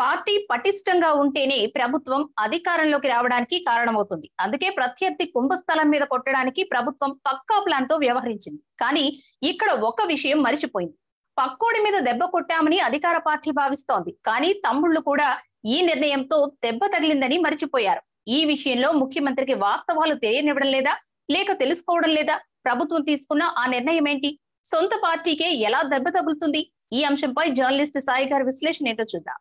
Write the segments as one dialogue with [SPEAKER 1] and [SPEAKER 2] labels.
[SPEAKER 1] party పటిష్టంగా ఉంటేనే ప్రభుత్వం అధికారంలోకి రావడానికి కారణమవుతుంది అందుకే ప్రత్యర్థి కుంభస్థలం మీద కొట్టడానికి ప్రభుత్వం పక్కా ప్లాన్ తో వ్యవహరించింది కానీ ఇక్కడ ఒక విషయం మరిచిపోయింది పక్కోడి మీద దెబ్బ కొట్టామని అధికార పార్టీ భావిస్తోంది కానీ తమ్ముళ్లు కూడా ఈ నిర్ణయంతో దెబ్బ తగిలిందని మరిచిపోయారు ఈ విషయంలో ముఖ్యమంత్రికి వాస్తవాలు తెలియనివ్వడం లేదా లేక తెలుసుకోవడం లేదా ప్రభుత్వం తీసుకున్న ఆ నిర్ణయం ఏంటి సొంత పార్టీకే ఎలా దెబ్బ తగులుతుంది ఈ అంశంపై జర్నలిస్ట్ సాయి గారి విశ్లేషణ ఏంటో చూద్దాం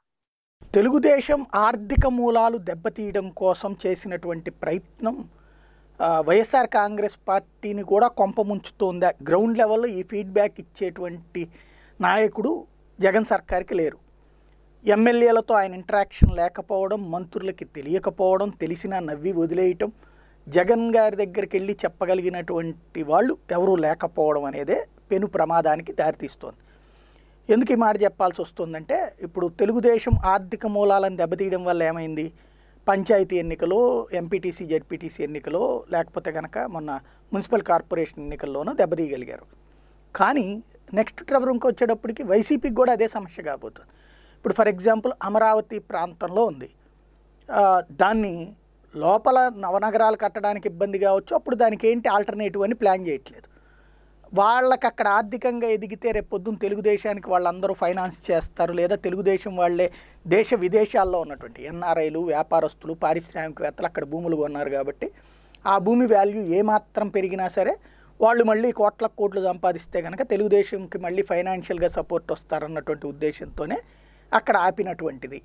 [SPEAKER 2] తెలుగుదేశం ఆర్థిక మూలాలు దెబ్బతీయడం కోసం చేసినటువంటి ప్రయత్నం వైఎస్ఆర్ కాంగ్రెస్ పార్టీని కూడా కొంపముంచుతోంది గ్రౌండ్ లెవెల్లో ఈ ఫీడ్బ్యాక్ ఇచ్చేటువంటి నాయకుడు జగన్ సర్కార్కి లేరు ఎమ్మెల్యేలతో ఆయన ఇంటరాక్షన్ లేకపోవడం మంత్రులకి తెలియకపోవడం తెలిసినా నవ్వి వదిలేయటం జగన్ గారి దగ్గరికి వెళ్ళి చెప్పగలిగినటువంటి వాళ్ళు ఎవరూ లేకపోవడం అనేదే పెను ప్రమాదానికి దారితీస్తోంది ఎందుకు ఈ మాట చెప్పాల్సి వస్తుందంటే ఇప్పుడు తెలుగుదేశం ఆర్థిక మూలాలను దెబ్బతీయడం వల్ల ఏమైంది పంచాయతీ ఎన్నికలు ఎంపీటీసీ జెడ్పీటీసీ ఎన్నికలు లేకపోతే కనుక మొన్న మున్సిపల్ కార్పొరేషన్ ఎన్నికల్లోనూ దెబ్బతీయగలిగారు కానీ నెక్స్ట్ ట్రబరంకి వచ్చేటప్పటికి వైసీపీకి కూడా అదే సమస్య కాబోతుంది ఇప్పుడు ఫర్ ఎగ్జాంపుల్ అమరావతి ప్రాంతంలో ఉంది దాన్ని లోపల నవనగరాలు కట్టడానికి ఇబ్బంది కావచ్చు అప్పుడు దానికి ఏంటి ఆల్టర్నేటివ్ అని ప్లాన్ చేయట్లేదు వాళ్ళకి అక్కడ ఆర్థికంగా ఎదిగితే రేపొద్దున తెలుగుదేశానికి వాళ్ళందరూ ఫైనాన్స్ చేస్తారు లేదా తెలుగుదేశం వాళ్ళే దేశ విదేశాల్లో ఉన్నటువంటి ఎన్ఆర్ఐలు వ్యాపారస్తులు పారిశ్రామికవేత్తలు అక్కడ భూములు కొన్నారు కాబట్టి ఆ భూమి వాల్యూ ఏమాత్రం పెరిగినా సరే వాళ్ళు మళ్ళీ కోట్ల కోట్లు సంపాదిస్తే కనుక తెలుగుదేశంకి మళ్ళీ ఫైనాన్షియల్గా సపోర్ట్ వస్తారన్నటువంటి ఉద్దేశంతోనే అక్కడ ఆపినటువంటిది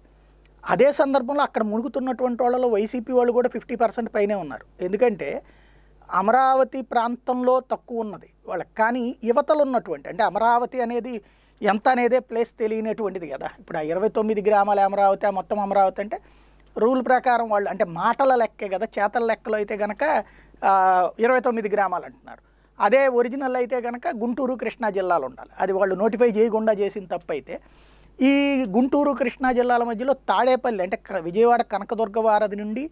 [SPEAKER 2] అదే సందర్భంలో అక్కడ మునుగుతున్నటువంటి వాళ్ళలో వైసీపీ వాళ్ళు కూడా ఫిఫ్టీ పర్సెంట్ పైనే ఉన్నారు ఎందుకంటే అమరావతి ప్రాంతంలో తక్కువ ఉన్నది వాళ్ళకి కానీ యువతలు ఉన్నటువంటి అంటే అమరావతి అనేది ఎంత అనేదే ప్లేస్ తెలియనటువంటిది కదా ఇప్పుడు ఆ ఇరవై తొమ్మిది గ్రామాల అమరావతి ఆ మొత్తం అమరావతి అంటే రూల్ ప్రకారం వాళ్ళు అంటే మాటల లెక్కే కదా చేతల లెక్కలు అయితే కనుక ఇరవై తొమ్మిది గ్రామాలు అంటున్నారు అదే ఒరిజినల్ అయితే కనుక గుంటూరు కృష్ణా జిల్లాలు ఉండాలి అది వాళ్ళు నోటిఫై చేయకుండా చేసిన తప్పైతే ఈ గుంటూరు కృష్ణా జిల్లాల మధ్యలో తాడేపల్లి అంటే విజయవాడ కనకదుర్గ వారధి నుండి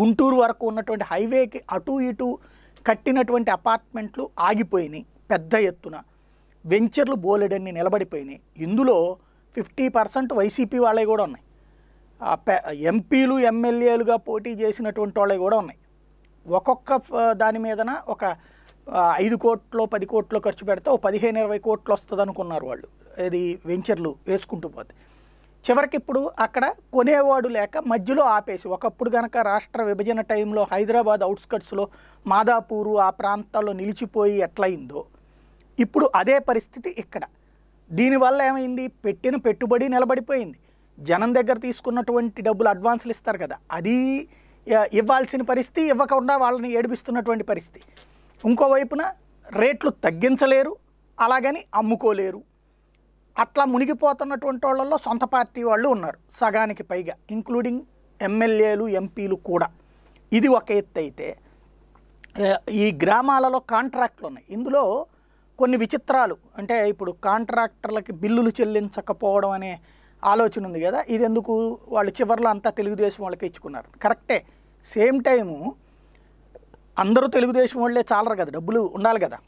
[SPEAKER 2] గుంటూరు వరకు ఉన్నటువంటి హైవేకి అటు ఇటు కట్టినటువంటి అపార్ట్మెంట్లు ఆగిపోయినాయి పెద్ద ఎత్తున వెంచర్లు బోలెడన్ని నిలబడిపోయినాయి ఇందులో ఫిఫ్టీ పర్సెంట్ వైసీపీ వాళ్ళే కూడా ఉన్నాయి ఎంపీలు ఎమ్మెల్యేలుగా పోటీ చేసినటువంటి వాళ్ళే కూడా ఉన్నాయి ఒక్కొక్క దాని మీదన ఒక ఐదు కోట్లు పది కోట్లు ఖర్చు పెడితే ఓ పదిహేను ఇరవై కోట్లు వస్తుంది అనుకున్నారు వాళ్ళు ఇది వెంచర్లు వేసుకుంటూ పోతే చివరికి ఇప్పుడు అక్కడ కొనేవాడు లేక మధ్యలో ఆపేసి ఒకప్పుడు కనుక రాష్ట్ర విభజన టైంలో హైదరాబాద్ అవుట్స్కట్స్లో మాదాపూరు ఆ ప్రాంతాల్లో నిలిచిపోయి ఎట్లయిందో ఇప్పుడు అదే పరిస్థితి ఇక్కడ దీనివల్ల ఏమైంది పెట్టిన పెట్టుబడి నిలబడిపోయింది జనం దగ్గర తీసుకున్నటువంటి డబ్బులు అడ్వాన్సులు ఇస్తారు కదా అది ఇవ్వాల్సిన పరిస్థితి ఇవ్వకుండా వాళ్ళని ఏడిపిస్తున్నటువంటి పరిస్థితి ఇంకోవైపున రేట్లు తగ్గించలేరు అలాగని అమ్ముకోలేరు అట్లా మునిగిపోతున్నటువంటి వాళ్ళల్లో సొంత పార్టీ వాళ్ళు ఉన్నారు సగానికి పైగా ఇంక్లూడింగ్ ఎమ్మెల్యేలు ఎంపీలు కూడా ఇది ఒక ఎత్తు అయితే ఈ గ్రామాలలో కాంట్రాక్ట్లు ఉన్నాయి ఇందులో కొన్ని విచిత్రాలు అంటే ఇప్పుడు కాంట్రాక్టర్లకి బిల్లులు చెల్లించకపోవడం అనే ఆలోచన ఉంది కదా ఇది ఎందుకు వాళ్ళు చివరిలో అంతా తెలుగుదేశం వాళ్ళకి ఇచ్చుకున్నారు కరెక్టే సేమ్ టైము అందరూ తెలుగుదేశం వాళ్ళే చాలరు కదా డబ్బులు ఉండాలి కదా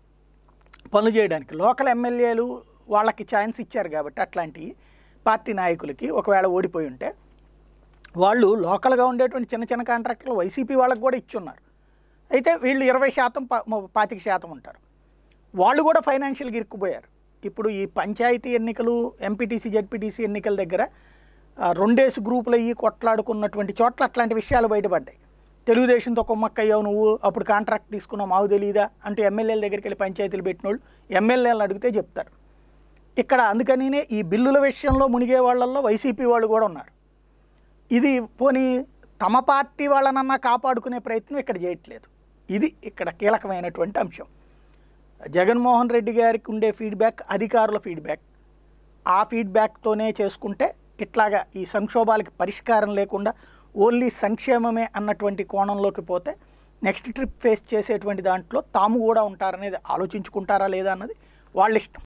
[SPEAKER 2] పనులు చేయడానికి లోకల్ ఎమ్మెల్యేలు వాళ్ళకి ఛాన్స్ ఇచ్చారు కాబట్టి అట్లాంటి పార్టీ నాయకులకి ఒకవేళ ఓడిపోయి ఉంటే వాళ్ళు లోకల్గా ఉండేటువంటి చిన్న చిన్న కాంట్రాక్టులు వైసీపీ వాళ్ళకి కూడా ఇచ్చున్నారు అయితే వీళ్ళు ఇరవై శాతం పాతిక శాతం ఉంటారు వాళ్ళు కూడా ఫైనాన్షియల్గా ఇరుక్కుపోయారు ఇప్పుడు ఈ పంచాయతీ ఎన్నికలు ఎంపీటీసీ జడ్పీటీసీ ఎన్నికల దగ్గర రెండేసి గ్రూపులు అయ్యి కొట్లాడుకున్నటువంటి చోట్ల అట్లాంటి విషయాలు బయటపడ్డాయి తెలుగుదేశంతో కొమ్మక్క అయ్యావు నువ్వు అప్పుడు కాంట్రాక్ట్ తీసుకున్నావు మాకు తెలియదా అంటూ ఎమ్మెల్యేల దగ్గరికి వెళ్ళి పంచాయతీలు పెట్టినోళ్ళు ఎమ్మెల్యేలను అడిగితే చెప్తారు ఇక్కడ అందుకనే ఈ బిల్లుల విషయంలో మునిగే వాళ్ళల్లో వైసీపీ వాళ్ళు కూడా ఉన్నారు ఇది పోనీ తమ పార్టీ వాళ్ళనన్నా కాపాడుకునే ప్రయత్నం ఇక్కడ చేయట్లేదు ఇది ఇక్కడ కీలకమైనటువంటి అంశం జగన్మోహన్ రెడ్డి గారికి ఉండే ఫీడ్బ్యాక్ అధికారుల ఫీడ్బ్యాక్ ఆ ఫీడ్బ్యాక్తోనే చేసుకుంటే ఇట్లాగా ఈ సంక్షోభాలకి పరిష్కారం లేకుండా ఓన్లీ సంక్షేమమే అన్నటువంటి కోణంలోకి పోతే నెక్స్ట్ ట్రిప్ ఫేస్ చేసేటువంటి దాంట్లో తాము కూడా ఉంటారనేది ఆలోచించుకుంటారా లేదా అన్నది వాళ్ళ ఇష్టం